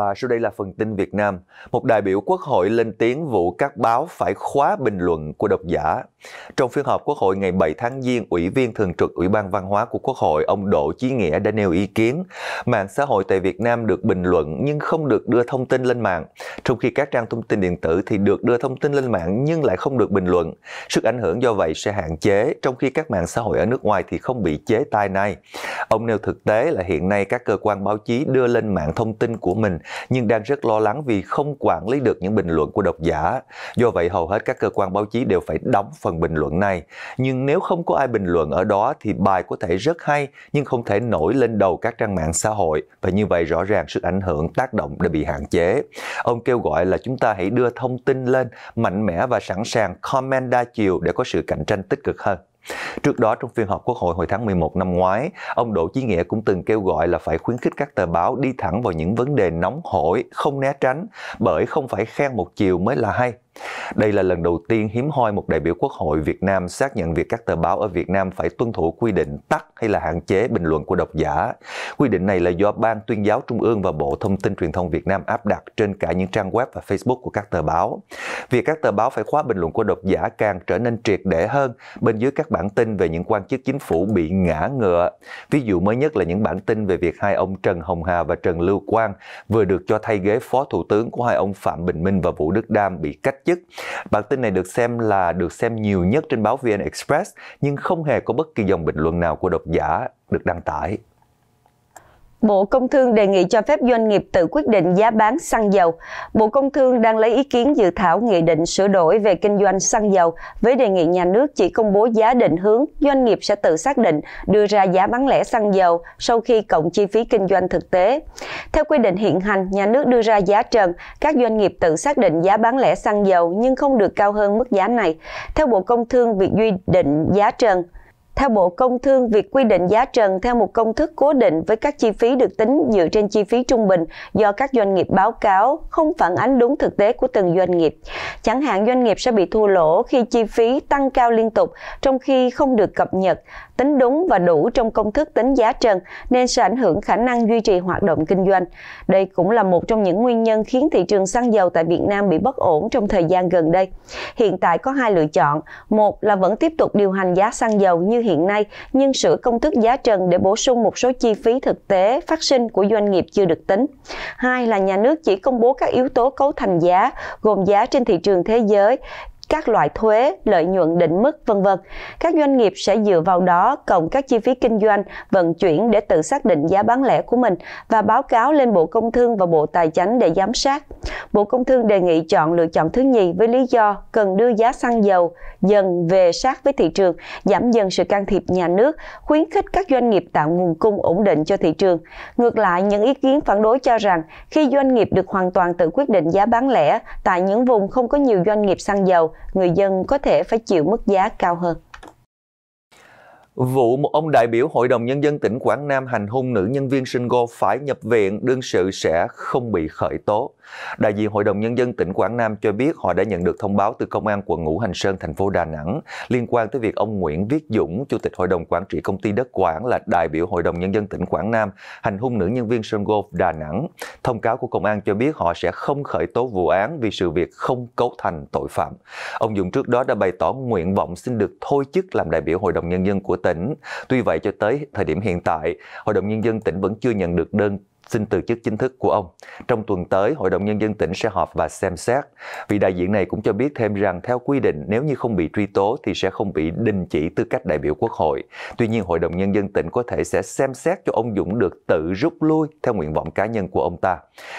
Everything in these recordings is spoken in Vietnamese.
Và sau đây là phần tin Việt Nam. Một đại biểu quốc hội lên tiếng vụ các báo phải khóa bình luận của độc giả. Trong phiên họp quốc hội ngày 7 tháng Giêng, Ủy viên Thường trực Ủy ban Văn hóa của Quốc hội ông Đỗ Chí Nghĩa đã nêu ý kiến mạng xã hội tại Việt Nam được bình luận nhưng không được đưa thông tin lên mạng, trong khi các trang thông tin điện tử thì được đưa thông tin lên mạng nhưng lại không được bình luận. Sức ảnh hưởng do vậy sẽ hạn chế, trong khi các mạng xã hội ở nước ngoài thì không bị chế tai này. Ông nêu thực tế là hiện nay các cơ quan báo chí đưa lên mạng thông tin của mình nhưng đang rất lo lắng vì không quản lý được những bình luận của độc giả. Do vậy hầu hết các cơ quan báo chí đều phải đóng phần bình luận này. Nhưng nếu không có ai bình luận ở đó thì bài có thể rất hay nhưng không thể nổi lên đầu các trang mạng xã hội và như vậy rõ ràng sức ảnh hưởng tác động đã bị hạn chế. Ông kêu gọi là chúng ta hãy đưa thông tin lên mạnh mẽ và sẵn sàng comment đa chiều để có sự cạnh tranh tích cực hơn. Trước đó trong phiên họp Quốc hội hồi tháng 11 năm ngoái, ông Đỗ Chí Nghĩa cũng từng kêu gọi là phải khuyến khích các tờ báo đi thẳng vào những vấn đề nóng hổi, không né tránh, bởi không phải khen một chiều mới là hay đây là lần đầu tiên hiếm hoi một đại biểu Quốc hội Việt Nam xác nhận việc các tờ báo ở Việt Nam phải tuân thủ quy định tắt hay là hạn chế bình luận của độc giả. Quy định này là do Ban tuyên giáo Trung ương và Bộ Thông tin Truyền thông Việt Nam áp đặt trên cả những trang web và Facebook của các tờ báo. Việc các tờ báo phải khóa bình luận của độc giả càng trở nên triệt để hơn bên dưới các bản tin về những quan chức chính phủ bị ngã ngựa. Ví dụ mới nhất là những bản tin về việc hai ông Trần Hồng Hà và Trần Lưu Quang vừa được cho thay ghế phó thủ tướng của hai ông Phạm Bình Minh và Vũ Đức Đam bị cách chức nhất. Bản tin này được xem là được xem nhiều nhất trên báo VN Express nhưng không hề có bất kỳ dòng bình luận nào của độc giả được đăng tải. Bộ Công Thương đề nghị cho phép doanh nghiệp tự quyết định giá bán xăng dầu. Bộ Công Thương đang lấy ý kiến dự thảo nghị định sửa đổi về kinh doanh xăng dầu với đề nghị nhà nước chỉ công bố giá định hướng, doanh nghiệp sẽ tự xác định đưa ra giá bán lẻ xăng dầu sau khi cộng chi phí kinh doanh thực tế. Theo quy định hiện hành, nhà nước đưa ra giá trần, các doanh nghiệp tự xác định giá bán lẻ xăng dầu nhưng không được cao hơn mức giá này. Theo Bộ Công Thương, việc duy định giá trần theo Bộ Công Thương, việc quy định giá trần theo một công thức cố định với các chi phí được tính dựa trên chi phí trung bình do các doanh nghiệp báo cáo không phản ánh đúng thực tế của từng doanh nghiệp. Chẳng hạn doanh nghiệp sẽ bị thua lỗ khi chi phí tăng cao liên tục trong khi không được cập nhật tính đúng và đủ trong công thức tính giá trần nên sẽ ảnh hưởng khả năng duy trì hoạt động kinh doanh. Đây cũng là một trong những nguyên nhân khiến thị trường xăng dầu tại Việt Nam bị bất ổn trong thời gian gần đây. Hiện tại có hai lựa chọn. Một là vẫn tiếp tục điều hành giá xăng dầu như hiện nay nhưng sửa công thức giá trần để bổ sung một số chi phí thực tế phát sinh của doanh nghiệp chưa được tính. Hai là nhà nước chỉ công bố các yếu tố cấu thành giá gồm giá trên thị trường thế giới, các loại thuế, lợi nhuận định mức, vân vân. Các doanh nghiệp sẽ dựa vào đó cộng các chi phí kinh doanh, vận chuyển để tự xác định giá bán lẻ của mình và báo cáo lên Bộ Công Thương và Bộ Tài chánh để giám sát. Bộ Công Thương đề nghị chọn lựa chọn thứ nhì với lý do cần đưa giá xăng dầu dần về sát với thị trường, giảm dần sự can thiệp nhà nước, khuyến khích các doanh nghiệp tạo nguồn cung ổn định cho thị trường. Ngược lại, những ý kiến phản đối cho rằng khi doanh nghiệp được hoàn toàn tự quyết định giá bán lẻ tại những vùng không có nhiều doanh nghiệp xăng dầu, người dân có thể phải chịu mức giá cao hơn. Vụ một ông đại biểu Hội đồng Nhân dân tỉnh Quảng Nam hành hung nữ nhân viên sinh phải nhập viện, đương sự sẽ không bị khởi tố. Đại diện Hội đồng Nhân dân tỉnh Quảng Nam cho biết họ đã nhận được thông báo từ Công an quận Ngũ Hành Sơn, thành phố Đà Nẵng liên quan tới việc ông Nguyễn Viết Dũng, Chủ tịch Hội đồng Quản trị Công ty Đất Quảng là đại biểu Hội đồng Nhân dân tỉnh Quảng Nam, hành hung nữ nhân viên Sơn Golf Đà Nẵng. Thông cáo của Công an cho biết họ sẽ không khởi tố vụ án vì sự việc không cấu thành tội phạm. Ông Dũng trước đó đã bày tỏ nguyện vọng xin được thôi chức làm đại biểu Hội đồng Nhân dân của tỉnh. Tuy vậy, cho tới thời điểm hiện tại, Hội đồng Nhân dân tỉnh vẫn chưa nhận được đơn xin từ chức chính thức của ông. Trong tuần tới, Hội đồng Nhân dân tỉnh sẽ họp và xem xét. Vị đại diện này cũng cho biết thêm rằng theo quy định, nếu như không bị truy tố thì sẽ không bị đình chỉ tư cách đại biểu quốc hội. Tuy nhiên, Hội đồng Nhân dân tỉnh có thể sẽ xem xét cho ông Dũng được tự rút lui theo nguyện vọng cá nhân của ông ta.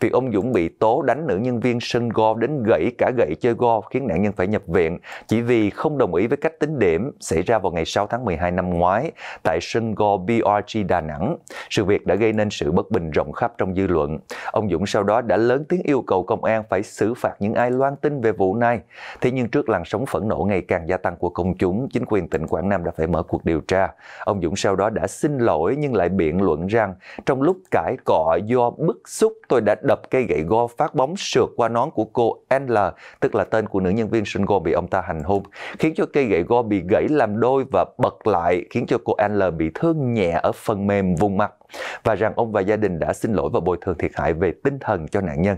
Việc ông Dũng bị tố đánh nữ nhân viên sân go đến gãy cả gậy chơi go khiến nạn nhân phải nhập viện chỉ vì không đồng ý với cách tính điểm xảy ra vào ngày 6 tháng 12 năm ngoái tại sân go BRG Đà Nẵng. Sự việc đã gây nên sự bất bình rộng rộng khắp trong dư luận. Ông Dũng sau đó đã lớn tiếng yêu cầu công an phải xử phạt những ai loan tin về vụ này. Thế nhưng trước làn sóng phẫn nộ ngày càng gia tăng của công chúng, chính quyền tỉnh Quảng Nam đã phải mở cuộc điều tra. Ông Dũng sau đó đã xin lỗi nhưng lại biện luận rằng trong lúc cãi cọ do bức xúc tôi đã đập cây gậy go phát bóng sượt qua nón của cô N, tức là tên của nữ nhân viên Shingo bị ông ta hành hung, khiến cho cây gậy go bị gãy làm đôi và bật lại, khiến cho cô N bị thương nhẹ ở phần mềm vùng mặt và rằng ông và gia đình đã xin lỗi và bồi thường thiệt hại về tinh thần cho nạn nhân.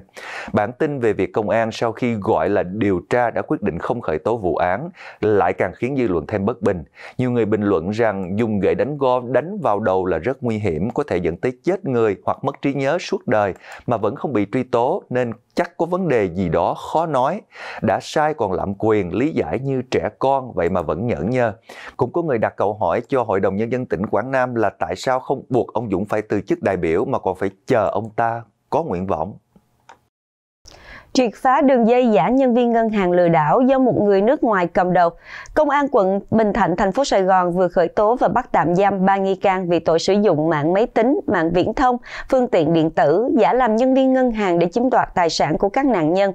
Bản tin về việc công an sau khi gọi là điều tra đã quyết định không khởi tố vụ án lại càng khiến dư luận thêm bất bình. Nhiều người bình luận rằng dùng gậy đánh gom đánh vào đầu là rất nguy hiểm, có thể dẫn tới chết người hoặc mất trí nhớ suốt đời mà vẫn không bị truy tố nên chắc có vấn đề gì đó khó nói đã sai còn lạm quyền lý giải như trẻ con vậy mà vẫn nhẫn nhơ cũng có người đặt câu hỏi cho hội đồng nhân dân tỉnh quảng nam là tại sao không buộc ông dũng phải từ chức đại biểu mà còn phải chờ ông ta có nguyện vọng triệt phá đường dây giả nhân viên ngân hàng lừa đảo do một người nước ngoài cầm đầu. Công an quận Bình Thạnh, thành phố Sài Gòn vừa khởi tố và bắt tạm giam ba nghi can vì tội sử dụng mạng máy tính, mạng viễn thông, phương tiện điện tử, giả làm nhân viên ngân hàng để chiếm đoạt tài sản của các nạn nhân.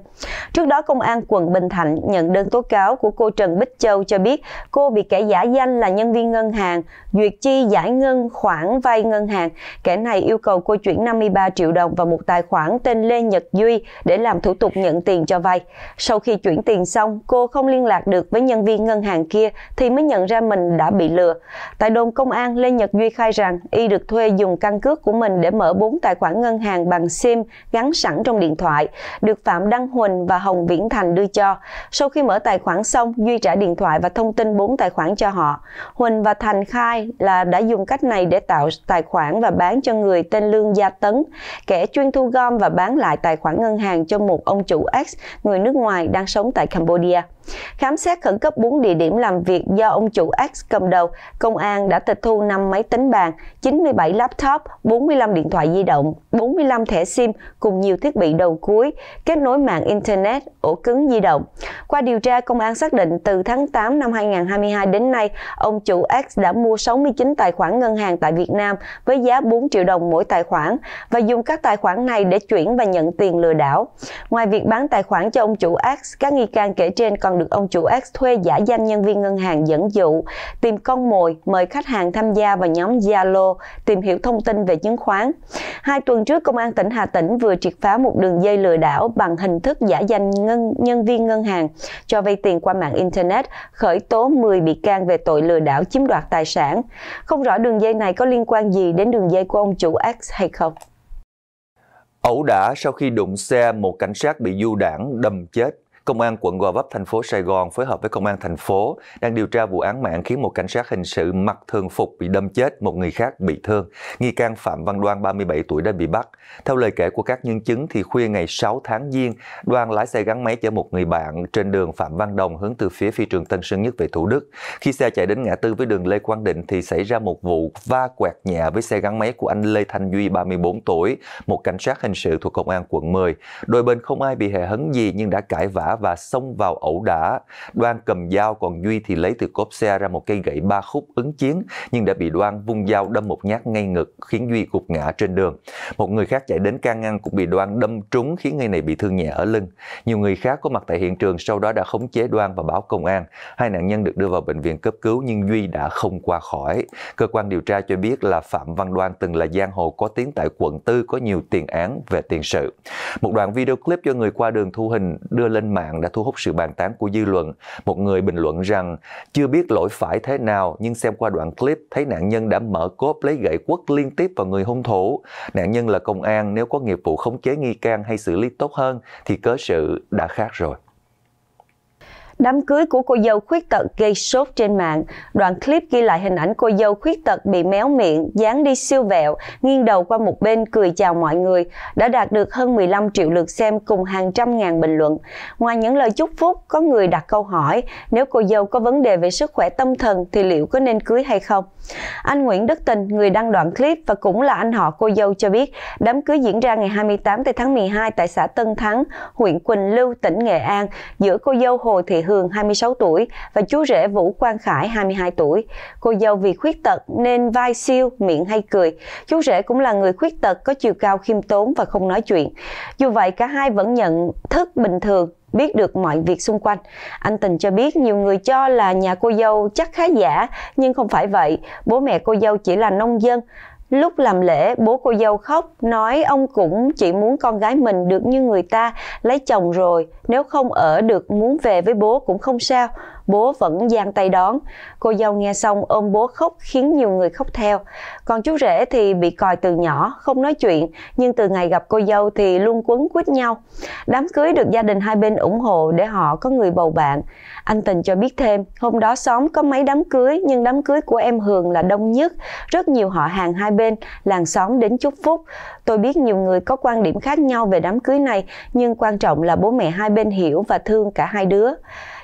Trước đó, Công an quận Bình Thạnh nhận đơn tố cáo của cô Trần Bích Châu cho biết cô bị kẻ giả danh là nhân viên ngân hàng, duyệt chi giải ngân khoản vay ngân hàng. Kẻ này yêu cầu cô chuyển 53 triệu đồng vào một tài khoản tên Lê Nhật Duy để làm thủ tục tục nhận tiền cho vay. Sau khi chuyển tiền xong, cô không liên lạc được với nhân viên ngân hàng kia thì mới nhận ra mình đã bị lừa. Tại đồn công an, Lê Nhật Duy khai rằng y được thuê dùng căn cước của mình để mở 4 tài khoản ngân hàng bằng SIM gắn sẵn trong điện thoại, được Phạm Đăng Huỳnh và Hồng Viễn Thành đưa cho. Sau khi mở tài khoản xong, Duy trả điện thoại và thông tin 4 tài khoản cho họ. Huỳnh và Thành khai là đã dùng cách này để tạo tài khoản và bán cho người tên Lương Gia Tấn, kẻ chuyên thu gom và bán lại tài khoản ngân hàng cho một ông ông chủ X, người nước ngoài đang sống tại Cambodia. Khám xét khẩn cấp 4 địa điểm làm việc do ông chủ X cầm đầu, công an đã tịch thu 5 máy tính bàn, 97 laptop, 45 điện thoại di động, 45 thẻ SIM cùng nhiều thiết bị đầu cuối, kết nối mạng Internet, ổ cứng di động. Qua điều tra, công an xác định từ tháng 8 năm 2022 đến nay, ông chủ X đã mua 69 tài khoản ngân hàng tại Việt Nam với giá 4 triệu đồng mỗi tài khoản và dùng các tài khoản này để chuyển và nhận tiền lừa đảo. Ngoài việc bán tài khoản cho ông chủ X, các nghi can kể trên còn còn được ông chủ X thuê giả danh nhân viên ngân hàng dẫn dụ, tìm con mồi, mời khách hàng tham gia vào nhóm Zalo, tìm hiểu thông tin về chứng khoán. Hai tuần trước, Công an tỉnh Hà Tĩnh vừa triệt phá một đường dây lừa đảo bằng hình thức giả danh ngân, nhân viên ngân hàng cho vay tiền qua mạng Internet, khởi tố 10 bị can về tội lừa đảo chiếm đoạt tài sản. Không rõ đường dây này có liên quan gì đến đường dây của ông chủ X hay không. Ẩu đả sau khi đụng xe một cảnh sát bị du đảng đâm chết Công an quận Gò Vấp, thành phố Sài Gòn phối hợp với Công an thành phố đang điều tra vụ án mạng khiến một cảnh sát hình sự mặc thường phục bị đâm chết, một người khác bị thương. Nghi can Phạm Văn Đoan, 37 tuổi đã bị bắt. Theo lời kể của các nhân chứng thì khuya ngày 6 tháng Giêng, Đoan lái xe gắn máy chở một người bạn trên đường Phạm Văn Đồng hướng từ phía phi trường Tân Sơn Nhất về Thủ Đức. Khi xe chạy đến ngã tư với đường Lê Quang Định thì xảy ra một vụ va quẹt nhẹ với xe gắn máy của anh Lê Thanh Duy, 34 tuổi, một cảnh sát hình sự thuộc Công an quận 10. Đôi bên không ai bị hề hấn gì nhưng đã cãi vã và xông vào ẩu đả. Đoan cầm dao còn Duy thì lấy từ cốp xe ra một cây gậy ba khúc ứng chiến nhưng đã bị Đoan vung dao đâm một nhát ngay ngực khiến Duy gục ngã trên đường. Một người khác chạy đến can ngăn cũng bị Đoan đâm trúng khiến người này bị thương nhẹ ở lưng. Nhiều người khác có mặt tại hiện trường sau đó đã khống chế Đoan và báo công an. Hai nạn nhân được đưa vào bệnh viện cấp cứu nhưng Duy đã không qua khỏi. Cơ quan điều tra cho biết là Phạm Văn Đoan từng là giang hồ có tiếng tại quận 4 có nhiều tiền án về tiền sự. Một đoạn video clip do người qua đường thu hình đưa lên mạng mạng đã thu hút sự bàn tán của dư luận. Một người bình luận rằng chưa biết lỗi phải thế nào nhưng xem qua đoạn clip thấy nạn nhân đã mở cốp lấy gậy quất liên tiếp vào người hung thủ. Nạn nhân là công an, nếu có nghiệp vụ khống chế nghi can hay xử lý tốt hơn thì cớ sự đã khác rồi. Đám cưới của cô dâu khuyết tật gây sốt trên mạng. Đoạn clip ghi lại hình ảnh cô dâu khuyết tật bị méo miệng, dán đi siêu vẹo, nghiêng đầu qua một bên cười chào mọi người, đã đạt được hơn 15 triệu lượt xem cùng hàng trăm ngàn bình luận. Ngoài những lời chúc phúc, có người đặt câu hỏi nếu cô dâu có vấn đề về sức khỏe tâm thần thì liệu có nên cưới hay không? Anh Nguyễn Đức Tình, người đăng đoạn clip và cũng là anh họ cô dâu cho biết, đám cưới diễn ra ngày 28 tháng 12 tại xã Tân Thắng, huyện Quỳnh Lưu, tỉnh Nghệ An giữa cô dâu Hồ Thị Hương Hương 26 tuổi và chú rể Vũ Quang Khải 22 tuổi. Cô dâu vì khuyết tật nên vai siêu, miệng hay cười. Chú rể cũng là người khuyết tật có chiều cao khiêm tốn và không nói chuyện. Dù vậy cả hai vẫn nhận thức bình thường biết được mọi việc xung quanh. Anh Tình cho biết nhiều người cho là nhà cô dâu chắc khá giả, nhưng không phải vậy. Bố mẹ cô dâu chỉ là nông dân, Lúc làm lễ, bố cô dâu khóc, nói ông cũng chỉ muốn con gái mình được như người ta, lấy chồng rồi, nếu không ở được muốn về với bố cũng không sao, bố vẫn giang tay đón. Cô dâu nghe xong ôm bố khóc khiến nhiều người khóc theo. Còn chú rể thì bị còi từ nhỏ, không nói chuyện, nhưng từ ngày gặp cô dâu thì luôn quấn quýt nhau. Đám cưới được gia đình hai bên ủng hộ để họ có người bầu bạn. Anh Tình cho biết thêm, hôm đó xóm có mấy đám cưới nhưng đám cưới của em Hường là đông nhất. Rất nhiều họ hàng hai bên, làng xóm đến chúc phúc. Tôi biết nhiều người có quan điểm khác nhau về đám cưới này, nhưng quan trọng là bố mẹ hai bên hiểu và thương cả hai đứa.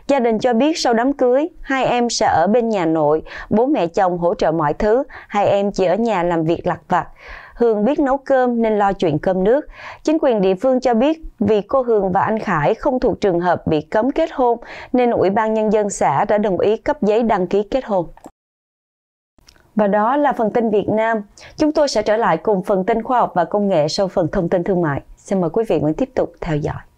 Gia đình cho biết sau đám cưới, hai em sẽ ở bên nhà nội, bố mẹ chồng hỗ trợ mọi thứ, hai em chỉ ở nhà làm việc lặt vặt. Hương biết nấu cơm nên lo chuyện cơm nước. Chính quyền địa phương cho biết vì cô Hương và anh Khải không thuộc trường hợp bị cấm kết hôn nên Ủy ban Nhân dân xã đã đồng ý cấp giấy đăng ký kết hôn. Và đó là phần tin Việt Nam. Chúng tôi sẽ trở lại cùng phần tin khoa học và công nghệ sau phần thông tin thương mại. Xin mời quý vị vẫn tiếp tục theo dõi.